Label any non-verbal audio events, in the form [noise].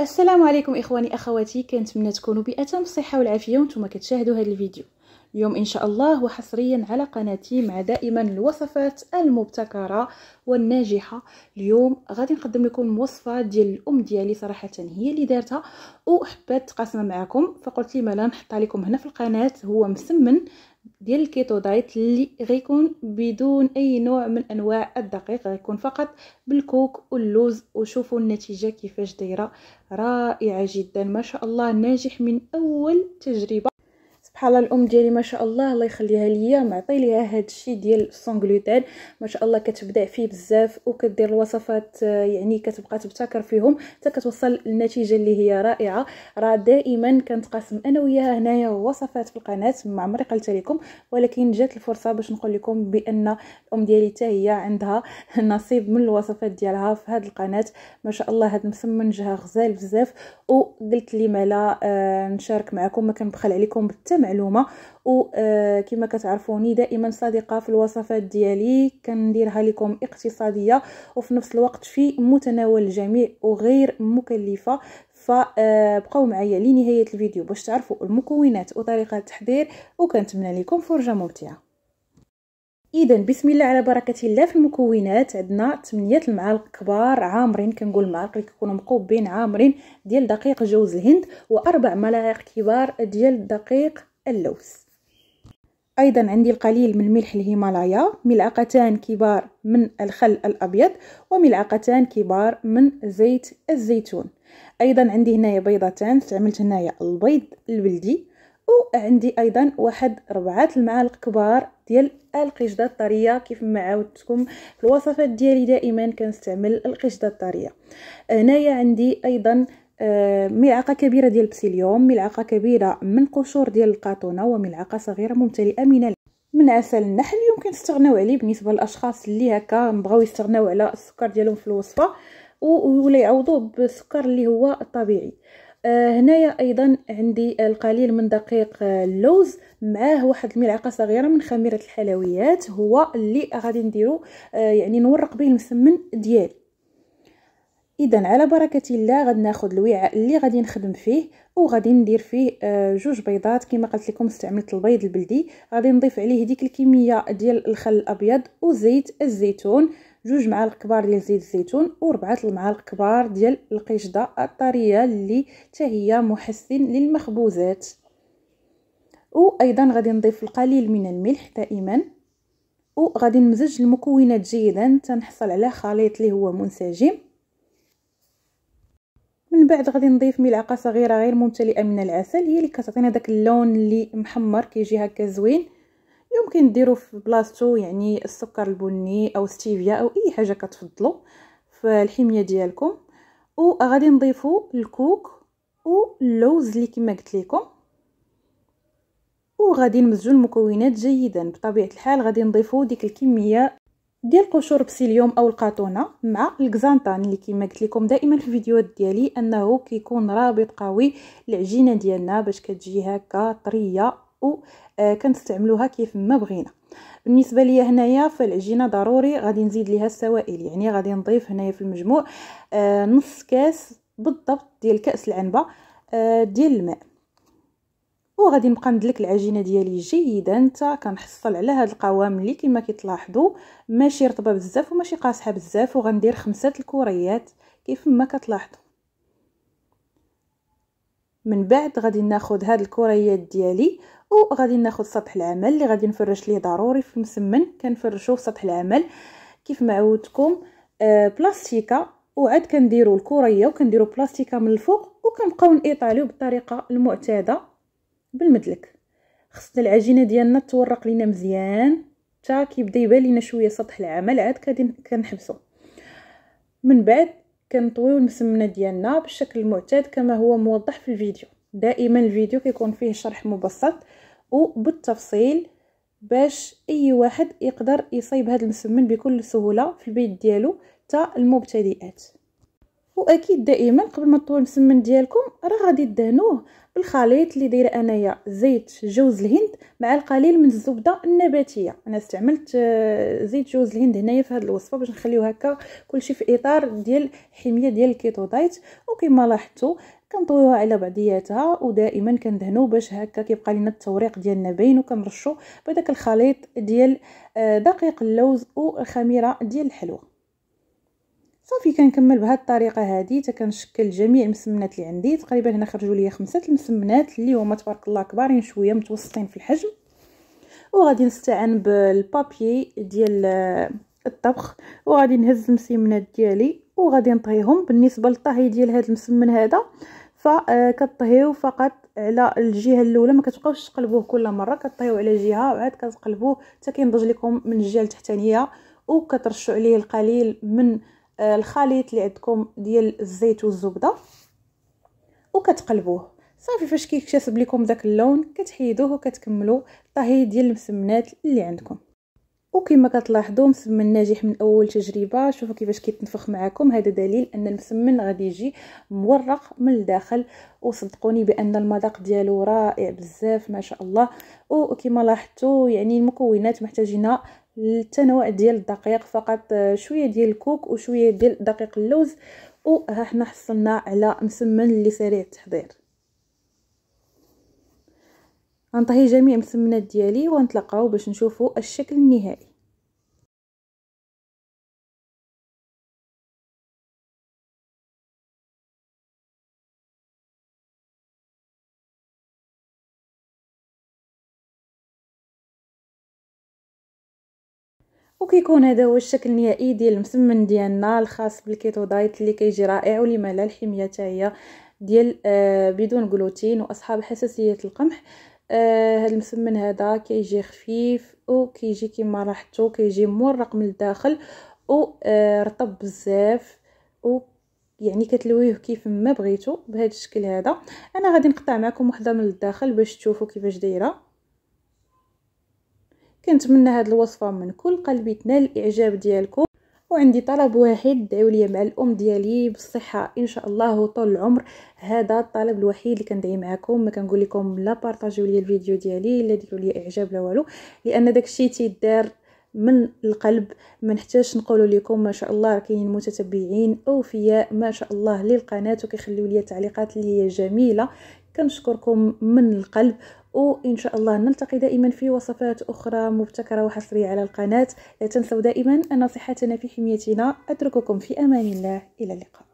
السلام عليكم اخواني اخواتي كنتمنى تكونوا باتم الصحه والعافيه وانتم كتشاهدوا هذا الفيديو اليوم إن شاء الله وحصريا على قناتي مع دائما الوصفات المبتكرة والناجحة اليوم غادي نقدم لكم وصفة ديال الأم ديالي صراحة هي اللي دارتها وحبات تقاسمها معكم فقلت لي مالا نحطها لكم هنا في القناة هو مسمن ديال الكيتو دايت اللي غيكون بدون اي نوع من انواع الدقيق غيكون فقط بالكوك واللوز وشوفوا النتيجه كيفاش دايره رائعه جدا ما شاء الله ناجح من اول تجربه بحال الام ديالي ما شاء الله الله يخليها ليا معطي ليها هذا الشيء ديال السون ما شاء الله كتبدع فيه بزاف وكدير الوصفات آه، يعني كتبقى تبتكر فيهم حتى كتوصل للنتيجه اللي هي رائعه راه دائما كنتقاسم انا وياها هنايا وصفات في القناه ما عمري قلت لكم ولكن جات الفرصه باش نقول لكم بان الام ديالي حتى هي عندها [laughs] نصيب من الوصفات ديالها في هاد القناه ما شاء الله هذا المسمن جها غزال بزاف وقلت لي مالا آه، نشارك معكم ما كنبخل عليكم بالثمن المعلومه وكما آه، كتعرفوني دائما صادقه في الوصفات ديالي كنديرها لكم اقتصاديه وفي نفس الوقت في متناول الجميع وغير مكلفه فبقاو آه، معايا لنهايه الفيديو باش تعرفوا المكونات وطريقه التحضير وكنتمنى لكم فرجه ممتعه اذا بسم الله على بركه الله في المكونات عندنا 8 المعالق كبار عامرين كنقول المعالق اللي كيكونوا مقوبين عامرين ديال دقيق جوز الهند واربع ملاعق كبار ديال دقيق اللوز أيضا عندي القليل من ملح الهيمالايا ملعقتان كبار من الخل الأبيض وملعقتان كبار من زيت الزيتون أيضا عندي هنايا بيضتان استعملت هنايا البيض البلدي وعندي أيضا واحد ربعة المعالق كبار ديال القشدة الطرية كيف ما عودتكم في الوصفات ديالي دائما كنستعمل القشدة الطرية هنايا عندي أيضا آه، ملعقه كبيره ديال بسيليوم ملعقه كبيره من قشور ديال القاطونه وملعقه صغيره ممتلئه من من عسل النحل يمكن تستغناو عليه بالنسبه للاشخاص اللي هكا بغاو يستغناو على السكر ديالهم في الوصفه ولا يعوضوه بالسكر اللي هو الطبيعي آه، هنايا ايضا عندي القليل من دقيق آه، اللوز معاه واحد الملعقه صغيره من خميره الحلويات هو اللي غادي نديرو يعني نورق به المسمن ديالي اذا على بركه الله غادي ناخذ الوعاء اللي غادي نخدم فيه وغادي ندير فيه آه، جوج بيضات كما قلت لكم استعملت البيض البلدي غادي نضيف عليه ديك الكميه ديال الخل الابيض وزيت الزيتون جوج معالق كبار ديال زيت الزيتون وربعة المعالق كبار ديال القشده الطريه اللي حتى هي محسن للمخبوزات وايضا غادي نضيف القليل من الملح دائما وغادي نمزج المكونات جيدا تنحصل على خليط اللي هو منسجم بعد غادي نضيف ملعقه صغيره غير ممتلئه من العسل هي اللي كتعطينا داك اللون اللي محمر كيجي هكا زوين يمكن ديروا في بلاصتو يعني السكر البني او ستيفيا او اي حاجه كتفضلوا في الحميه ديالكم وغادي نضيفوا الكوك واللوز اللي كما قلت لكم وغادي نمزجوا المكونات جيدا بطبيعه الحال غادي نضيفوا ديك الكميه دير قشور بسيليوم او القاطونه مع الكزانتان اللي كما قلت لكم دائما في الفيديوهات ديالي انه كيكون رابط قوي العجينه ديالنا باش كتجي هكا طريه و آه، كنستعملوها كيف ما بغينا بالنسبه ليا هنايا فالعجينه ضروري غادي نزيد ليها السوائل يعني غادي نضيف هنايا في المجموع آه، نص كاس بالضبط ديال كاس العنبه آه، ديال الماء وغادي نبقى ندلك العجينه ديالي جيدا حتى كنحصل على هذا القوام اللي كما كتلاحظوا ماشي رطبه بزاف وماشي قاصحه بزاف وغندير خمسه الكوريات كيف ما كتلاحظوا من بعد غادي ناخذ هاد الكوريات ديالي وغادي ناخذ سطح العمل اللي غادي نفرش ليه ضروري في المسمن كنفرشوه في سطح العمل كيف ما عودتكم آه بلاستيكه وعاد كنديروا الكوريه وكنديروا بلاستيكه من الفوق وكنبقاو نايطاليو بالطريقه المعتاده بالمدلك خصنا العجينه ديالنا تورق لينا مزيان حتى كيبدا يبان لينا شويه سطح العمل عاد كنحبسو من بعد كنطويو المسمنه ديالنا بالشكل المعتاد كما هو موضح في الفيديو دائما الفيديو كيكون فيه شرح مبسط وبالتفصيل باش اي واحد يقدر يصيب هذا المسمن بكل سهوله في البيت ديالو حتى المبتدئات واكيد دائما قبل ما تطوي المسمن ديالكم راه غادي دهنوه بالخليط اللي دايره انايا زيت جوز الهند مع القليل من الزبده النباتيه انا استعملت آه، زيت جوز الهند هنايا في هذه الوصفه باش نخليو هكا كلشي في اطار ديال الحميه ديال الكيتو دايت وكما لاحظتوا كنطويوها على بعضياتها ودائما كندهنو باش هكا كيبقى لنا التوريق ديالنا باين وكنرشو بداك الخليط ديال آه، دقيق اللوز والخميره ديال الحلوه صافي كنكمل بهذه الطريقه هذه حتى كنشكل جميع المسمنات اللي عندي تقريبا هنا خرجوا لي خمسه المسمنات اللي هما تبارك الله كبارين يعني شويه متوسطين في الحجم وغادي نستعن بالبابي ديال آه، الطبخ وغادي نهز المسمنات ديالي وغادي نطهيهم بالنسبه للطهي ديال هذا المسمن هذا فكطهيو آه، فقط على الجهه الاولى ما كتبقاوش تقلبوه كل مره كطهيو على جهه وعاد كتقلبوه حتى كينضج لكم من الجهه التحتانيه وكترشوا عليه القليل من آه، الخليط اللي عندكم ديال الزيت والزبده وكتقلبوه صافي فاش كيكتسب لكم داك اللون كتحيدوه وكتكملوا الطهي ديال المسمنات اللي عندكم وكما كتلاحظوا مسمن ناجح من اول تجربه شوفوا كيفاش كيتنفخ معكم هذا دليل ان المسمن غادي يجي مورق من الداخل وصدقوني بان المذاق ديالو رائع بزاف ما شاء الله وكما لاحظتوا يعني المكونات محتاجينها التنوع ديال الدقيق فقط شويه ديال الكوك وشويه ديال دقيق اللوز وها حنا حصلنا على مسمن اللي سريع التحضير غنطهي جميع المسمنات ديالي وغنتلاقاو باش نشوفوا الشكل النهائي وكيكون هذا هو الشكل النهائي ديال المسمن ديالنا الخاص بالكيتو دايت اللي كيجي رائع ولما لا الحميه حتى هي ديال بدون جلوتين واصحاب حساسيه القمح آه هاد المسمن هذا كيجي خفيف وكيجي كيما لاحظتوا كيجي مورق من الداخل ورطب آه بزاف و يعني كتلويه كيف ما بغيتو بهذا الشكل هذا انا غادي نقطع معكم وحده من الداخل باش تشوفوا كيفاش دايره كنتمنى هاد الوصفه من كل قلبي تنال الاعجاب ديالكم وعندي طلب واحد دعوا لي مع الام ديالي بالصحه ان شاء الله طول العمر هذا الطلب الوحيد اللي كندعي معكم ما كنقول لكم لا بارطاجيو لي الفيديو ديالي لا ديروا لي اعجاب لا والو لان داكشي تيدار من القلب ما نحتاجش نقولوا لكم ما شاء الله كاين متتبعين اوفياء ما شاء الله للقناه وكيخليوا لي تعليقات اللي هي جميله كنشكركم من القلب وان شاء الله نلتقي دائما في وصفات اخرى مبتكره وحصريه على القناه لا تنسوا دائما ان صحتنا في حميتنا اترككم في امان الله الى اللقاء